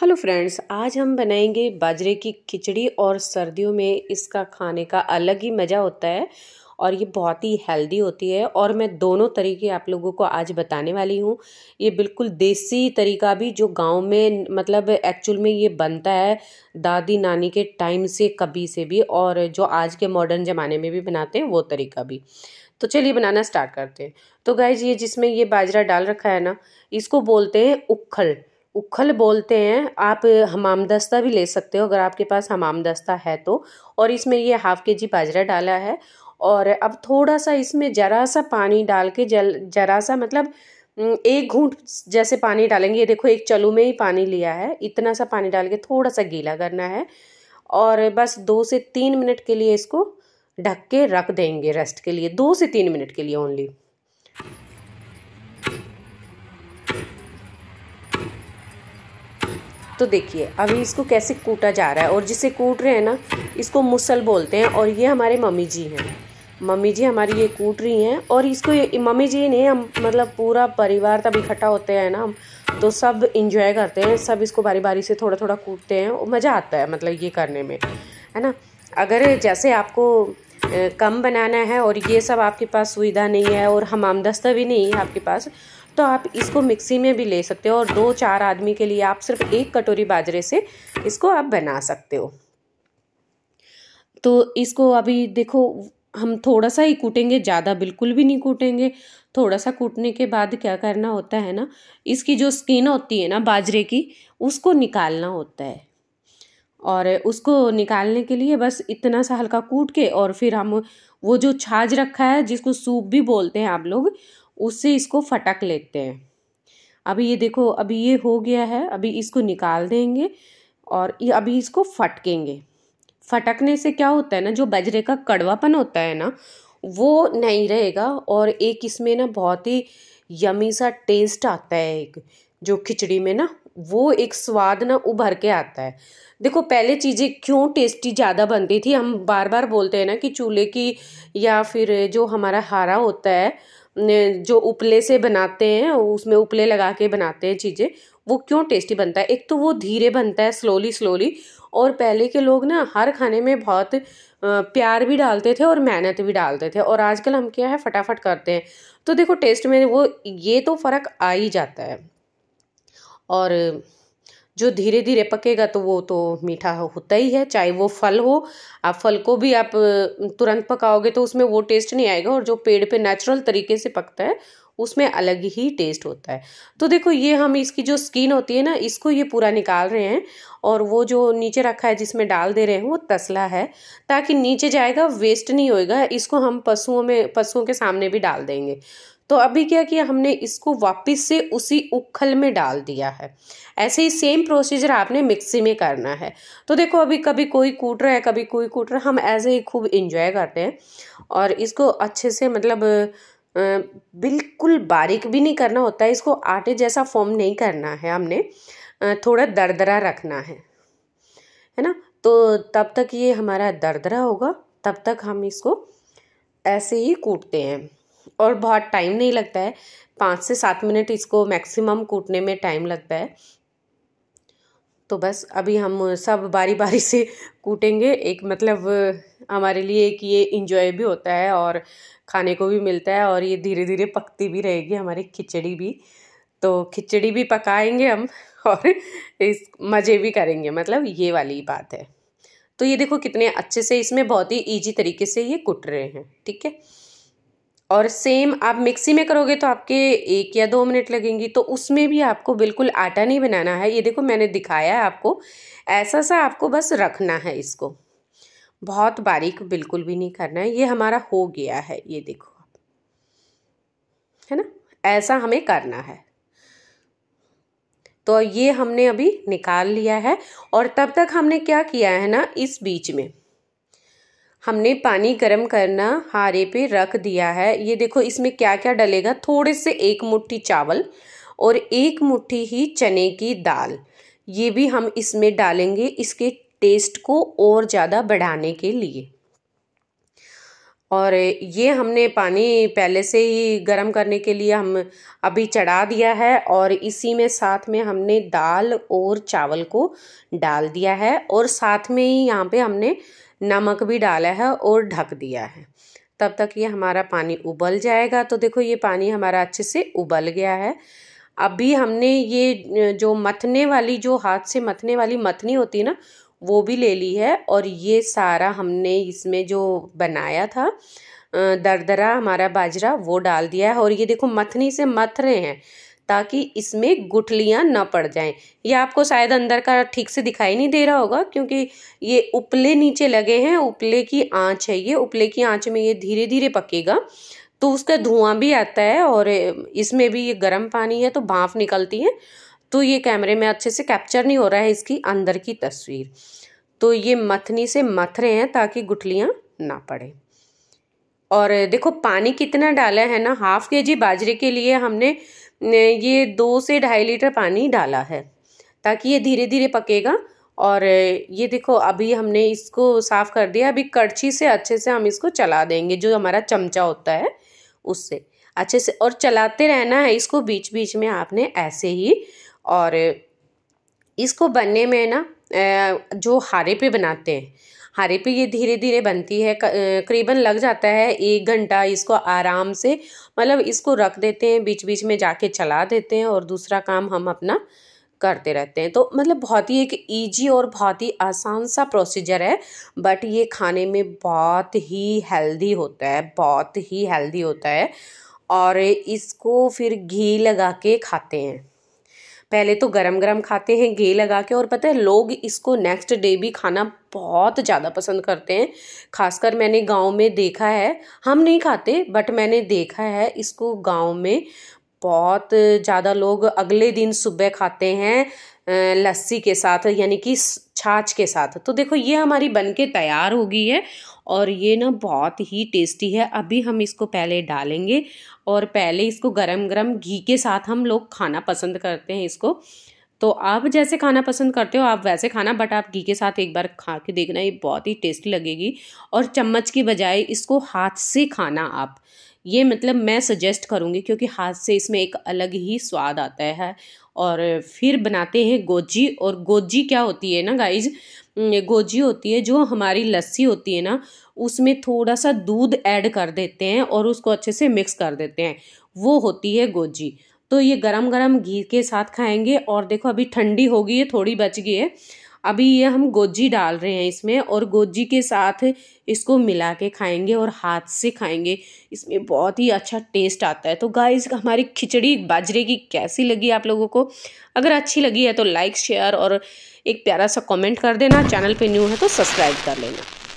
hello friends आज हम बनाएंगे बाजरे की खिचड़ी और सर्दियों में इसका खाने का अलग ही मज़ा होता है और ये बहुत ही हेल्दी होती है और मैं दोनों तरीके आप लोगों को आज बताने वाली हूँ ये बिल्कुल देसी तरीका भी जो गांव में मतलब एक्चुअल में ये बनता है दादी नानी के टाइम से कभी से भी और जो आज के मॉडर्न ज़माने में भी बनाते हैं वो तरीका भी तो चलिए बनाना स्टार्ट करते हैं तो गाय ये जिसमें ये बाजरा डाल रखा है ना इसको बोलते हैं उखल उखल बोलते हैं आप हमाम दस्ता भी ले सकते हो अगर आपके पास हमाम दस्ता है तो और इसमें ये हाफ़ के जी बाजरा डाला है और अब थोड़ा सा इसमें ज़रा सा पानी डाल के जल ज़रा सा मतलब एक घूंट जैसे पानी डालेंगे ये देखो एक चलू में ही पानी लिया है इतना सा पानी डाल के थोड़ा सा गीला करना है और बस दो से तीन मिनट के लिए इसको ढक के रख देंगे रेस्ट के लिए दो से तीन मिनट के लिए ओनली तो देखिए अभी इसको कैसे कूटा जा रहा है और जिसे कूट रहे हैं ना इसको मुसल बोलते हैं और ये हमारे मम्मी जी हैं मम्मी जी हमारी ये कूट रही हैं और इसको मम्मी जी नहीं हम मतलब पूरा परिवार तब इकट्ठा होते हैं ना हम तो सब इंजॉय करते हैं सब इसको बारी बारी से थोड़ा थोड़ा कूटते हैं और मज़ा आता है मतलब ये करने में है ना अगर जैसे आपको कम बनाना है और ये सब आपके पास सुविधा नहीं है और हम आमदस्ता भी नहीं है आपके पास तो आप इसको मिक्सी में भी ले सकते हो और दो चार आदमी के लिए आप सिर्फ एक कटोरी बाजरे से इसको आप बना सकते हो तो इसको अभी देखो हम थोड़ा सा ही कूटेंगे ज़्यादा बिल्कुल भी नहीं कूटेंगे थोड़ा सा कूटने के बाद क्या करना होता है ना इसकी जो स्किन होती है ना बाजरे की उसको निकालना होता है और उसको निकालने के लिए बस इतना सा हल्का कूट के और फिर हम वो जो छाछ रखा है जिसको सूप भी बोलते हैं आप लोग उससे इसको फटक लेते हैं अभी ये देखो अभी ये हो गया है अभी इसको निकाल देंगे और ये अभी इसको फटकेंगे फटकने से क्या होता है ना जो बजरे का कड़वापन होता है ना वो नहीं रहेगा और एक इसमें ना बहुत ही यमी सा टेस्ट आता है एक जो खिचड़ी में ना वो एक स्वाद ना उभर के आता है देखो पहले चीज़ें क्यों टेस्टी ज़्यादा बनती थी हम बार बार बोलते हैं ना कि चूल्हे की या फिर जो हमारा हारा होता है जो उपले से बनाते हैं उसमें उपले लगा के बनाते हैं चीज़ें वो क्यों टेस्टी बनता है एक तो वो धीरे बनता है स्लोली स्लोली और पहले के लोग ना हर खाने में बहुत प्यार भी डालते थे और मेहनत भी डालते थे और आजकल हम क्या है फटाफट करते हैं तो देखो टेस्ट में वो ये तो फ़र्क आ ही जाता है और जो धीरे धीरे पकेगा तो वो तो मीठा होता ही है चाहे वो फल हो आप फल को भी आप तुरंत पकाओगे तो उसमें वो टेस्ट नहीं आएगा और जो पेड़ पे नेचुरल तरीके से पकता है उसमें अलग ही टेस्ट होता है तो देखो ये हम इसकी जो स्किन होती है ना इसको ये पूरा निकाल रहे हैं और वो जो नीचे रखा है जिसमें डाल दे रहे हैं वो तसला है ताकि नीचे जाएगा वेस्ट नहीं होएगा इसको हम पशुओं में पशुओं के सामने भी डाल देंगे तो अभी क्या किया हमने इसको वापस से उसी उखल में डाल दिया है ऐसे ही सेम प्रोसीजर आपने मिक्सी में करना है तो देखो अभी कभी कोई कूट रहा है कभी कोई कूट रहा है हम ऐसे ही खूब इंजॉय करते हैं और इसको अच्छे से मतलब बिल्कुल बारीक भी नहीं करना होता है इसको आटे जैसा फॉर्म नहीं करना है हमने थोड़ा दरदरा रखना है है ना तो तब तक ये हमारा दरदरा होगा तब तक हम इसको ऐसे ही कूटते हैं और बहुत टाइम नहीं लगता है पाँच से सात मिनट इसको मैक्सिमम कूटने में टाइम लगता है तो बस अभी हम सब बारी बारी से कूटेंगे एक मतलब हमारे लिए एक ये इंजॉय भी होता है और खाने को भी मिलता है और ये धीरे धीरे पकती भी रहेगी हमारी खिचड़ी भी तो खिचड़ी भी पकाएंगे हम और इस मज़े भी करेंगे मतलब ये वाली बात है तो ये देखो कितने अच्छे से इसमें बहुत ही ईजी तरीके से ये कुट रहे हैं ठीक है और सेम आप मिक्सी में करोगे तो आपके एक या दो मिनट लगेंगी तो उसमें भी आपको बिल्कुल आटा नहीं बनाना है ये देखो मैंने दिखाया है आपको ऐसा सा आपको बस रखना है इसको बहुत बारीक बिल्कुल भी नहीं करना है ये हमारा हो गया है ये देखो आप है ना ऐसा हमें करना है तो ये हमने अभी निकाल लिया है और तब तक हमने क्या किया है ना इस बीच में हमने पानी गर्म करना हारे पे रख दिया है ये देखो इसमें क्या क्या डलेगा थोड़े से एक मुट्ठी चावल और एक मुट्ठी ही चने की दाल ये भी हम इसमें डालेंगे इसके टेस्ट को और ज़्यादा बढ़ाने के लिए और ये हमने पानी पहले से ही गर्म करने के लिए हम अभी चढ़ा दिया है और इसी में साथ में हमने दाल और चावल को डाल दिया है और साथ में ही यहाँ पे हमने नमक भी डाला है और ढक दिया है तब तक ये हमारा पानी उबल जाएगा तो देखो ये पानी हमारा अच्छे से उबल गया है अभी हमने ये जो मथने वाली जो हाथ से मथने वाली मथनी होती ना वो भी ले ली है और ये सारा हमने इसमें जो बनाया था दरदरा हमारा बाजरा वो डाल दिया है और ये देखो मथनी से मथ रहे हैं ताकि इसमें गुठलियाँ ना पड़ जाएं ये आपको शायद अंदर का ठीक से दिखाई नहीं दे रहा होगा क्योंकि ये उपले नीचे लगे हैं उपले की आँच है ये उपले की आँच में ये धीरे धीरे पकेगा तो उसका धुआं भी आता है और इसमें भी ये गर्म पानी है तो भाँफ निकलती है तो ये कैमरे में अच्छे से कैप्चर नहीं हो रहा है इसकी अंदर की तस्वीर तो ये मथनी से मथ रहे हैं ताकि गुठलियाँ ना पड़े और देखो पानी कितना डाला है ना हाफ के जी बाजरे के लिए हमने ये दो से ढाई लीटर पानी डाला है ताकि ये धीरे धीरे पकेगा और ये देखो अभी हमने इसको साफ़ कर दिया अभी कड़छी से अच्छे से हम इसको चला देंगे जो हमारा चमचा होता है उससे अच्छे से और चलाते रहना है इसको बीच बीच में आपने ऐसे ही और इसको बनने में ना जो हारे पे बनाते हैं हरे पे ये धीरे धीरे बनती है करीबन लग जाता है एक घंटा इसको आराम से मतलब इसको रख देते हैं बीच बीच में जाके चला देते हैं और दूसरा काम हम अपना करते रहते हैं तो मतलब बहुत ही एक इजी और बहुत ही आसान सा प्रोसीजर है बट ये खाने में बहुत ही हेल्दी होता है बहुत ही हेल्दी होता है और इसको फिर घी लगा के खाते हैं पहले तो गरम गरम खाते हैं घे लगा के और पता है लोग इसको नेक्स्ट डे भी खाना बहुत ज़्यादा पसंद करते हैं खासकर मैंने गांव में देखा है हम नहीं खाते बट मैंने देखा है इसको गांव में बहुत ज़्यादा लोग अगले दिन सुबह खाते हैं लस्सी के साथ यानी कि छाछ के साथ तो देखो ये हमारी बन के तैयार हो गई है और ये ना बहुत ही टेस्टी है अभी हम इसको पहले डालेंगे और पहले इसको गरम गरम घी के साथ हम लोग खाना पसंद करते हैं इसको तो आप जैसे खाना पसंद करते हो आप वैसे खाना बट आप घी के साथ एक बार खा के देखना ये बहुत ही टेस्टी लगेगी और चम्मच की बजाय इसको हाथ से खाना आप ये मतलब मैं सजेस्ट करूँगी क्योंकि हाथ से इसमें एक अलग ही स्वाद आता है और फिर बनाते हैं गोजी और गोजी क्या होती है ना गाइज गोजी होती है जो हमारी लस्सी होती है ना उसमें थोड़ा सा दूध ऐड कर देते हैं और उसको अच्छे से मिक्स कर देते हैं वो होती है गोजी तो ये गरम गरम घी के साथ खाएंगे और देखो अभी ठंडी हो गई है थोड़ी बच गई है अभी ये हम गोजी डाल रहे हैं इसमें और गोजी के साथ इसको मिला के खाएंगे और हाथ से खाएंगे इसमें बहुत ही अच्छा टेस्ट आता है तो गाइस हमारी खिचड़ी बाजरे की कैसी लगी आप लोगों को अगर अच्छी लगी है तो लाइक शेयर और एक प्यारा सा कमेंट कर देना चैनल पे न्यू है तो सब्सक्राइब कर लेना